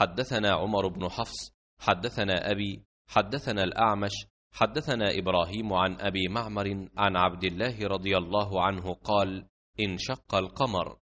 حدثنا عمر بن حفص حدثنا أبي حدثنا الأعمش حدثنا إبراهيم عن أبي معمر عن عبد الله رضي الله عنه قال انشق القمر